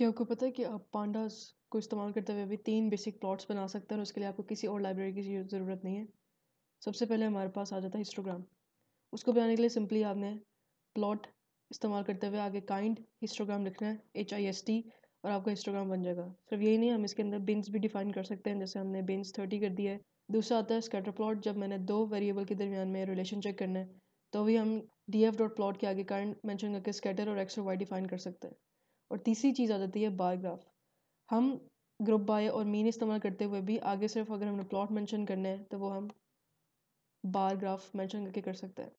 क्या आपको पता है कि आप पांडास को इस्तेमाल करते हुए भी तीन बेसिक प्लॉट्स बना सकते हैं और उसके लिए आपको किसी और लाइब्रेरी की ज़रूरत नहीं है सबसे पहले हमारे पास आ जाता है हिस्टोग्राम उसको बनाने के लिए सिंपली आपने प्लॉट इस्तेमाल करते हुए आगे काइंड हिस्टोग्राम लिखना है एच आई एस टी और आपका हिस्टोग्राम बन जाएगा सिर्फ यही नहीं हम इसके अंदर बिन्स भी डिफाइन कर सकते हैं जैसे हमने बिन्स थर्टी कर दिया है दूसरा आता है स्कैटर प्लॉट जब मैंने दो वेरिएबल के दरमियान में रिलेशन चेक करना है तो भी हम डी एफ डॉट प्लॉट के आगे काइंड मैंशन करके स्कैटर और एक्स और वाई डिफाइन कर सकते हैं और तीसरी चीज़ आ जाती है बायोग्राफ हम ग्रुप बाय और मीन इस्तेमाल करते हुए भी आगे सिर्फ अगर हमने प्लॉट मेंशन करना है तो वो हम बार ग्राफ मेंशन करके कर सकते हैं